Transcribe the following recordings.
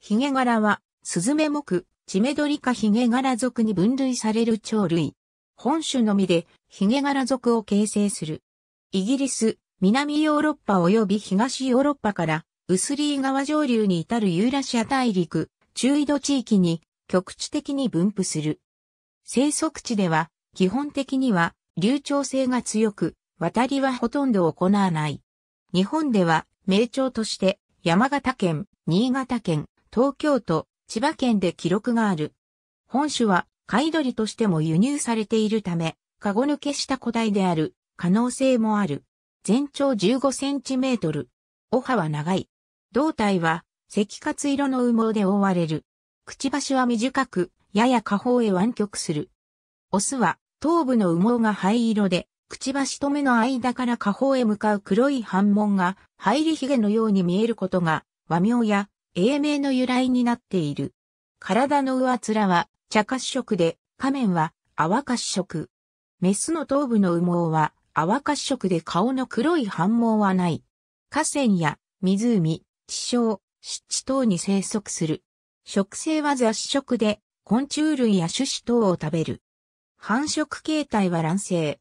ヒゲ柄は、スズメ目、チメドリカヒゲ柄属に分類される鳥類。本種のみでヒゲ柄属を形成する。イギリス、南ヨーロッパ及び東ヨーロッパから、ウスリー川上流に至るユーラシア大陸、中緯度地域に局地的に分布する。生息地では、基本的には流暢性が強く、渡りはほとんど行わない。日本では、名鳥として、山形県、新潟県、東京都、千葉県で記録がある。本種は、貝鳥としても輸入されているため、カゴ抜けした古代である、可能性もある。全長15センチメートル。お歯は長い。胴体は、赤褐色の羽毛で覆われる。くちばしは短く、やや下方へ湾曲する。オスは、頭部の羽毛が灰色で、くちばしと目の間から下方へ向かう黒い斑紋が、入り髭のように見えることが、和名や英名の由来になっている。体の上面は茶褐色で、下面は淡褐色。メスの頭部の羽毛は淡褐色で顔の黒い反毛はない。河川や湖、地上、湿地等に生息する。食性は雑食で、昆虫類や種子等を食べる。繁殖形態は卵生。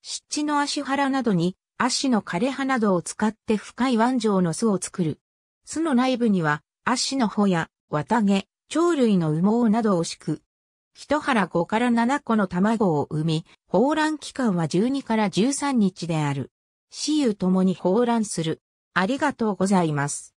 湿地の足原などに、足の枯葉などを使って深い湾状の巣を作る。巣の内部には、足のほや、綿毛、鳥類の羽毛などを敷く。一腹5から7個の卵を産み、放卵期間は12から13日である。死ゆともに放卵する。ありがとうございます。